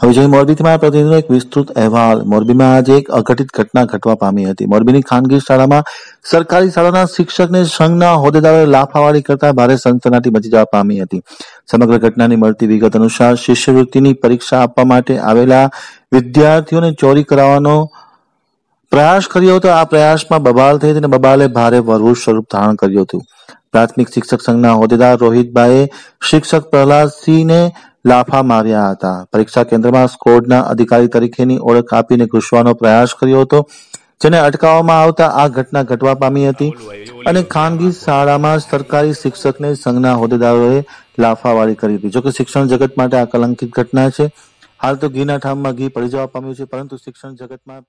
હવે જોઈએ મોરબીથી પ્રતિનિધિનો એક વિસ્તૃત અહેવાલ મોરબીમાં આજે એક અઘટિત ઘટના ઘટવા પામી હતી મોરબીની ખાનગી શાળામાં સરકારી શાળાના શિક્ષકને સંઘના હોદ્દેદારોએ લાફાવાળી કરતા ભારે સનસનાટી મચી જવા પામી હતી સમગ્ર ઘટનાની મળતી વિગત અનુસાર શિષ્યવૃત્તિની પરીક્ષા આપવા માટે આવેલા વિદ્યાર્થીઓને ચોરી કરાવવાનો પ્રયાસ કર્યો હતો આ પ્રયાસમાં બબાલ થઈ અને બબાલે ભારે વરવું સ્વરૂપ ધારણ કર્યું હતું પ્રાથમિક શિક્ષક સંઘના હોદેદાર રોહિતભાઈએ શિક્ષક પ્રહલાદસિંહને લાફા માર્યા હતા પરીક્ષા કેન્દ્રમાં સ્કોડના અધિકારી તરીકેની ઓળખ આપીને ઘૂસવાનો પ્રયાસ કર્યો હતો જેને અટકાવવામાં આવતા આ ઘટના ઘટવા પામી હતી અને ખાનગી શાળામાં સરકારી શિક્ષકને સંઘના હોદ્દેદારોએ લાફાવાળી કરી હતી જોકે શિક્ષણ જગત માટે આ કલંકિત ઘટના છે હાલ તો ઘીના ઠામમાં ઘી પડી જવા પામ્યું છે પરંતુ શિક્ષણ જગતમાં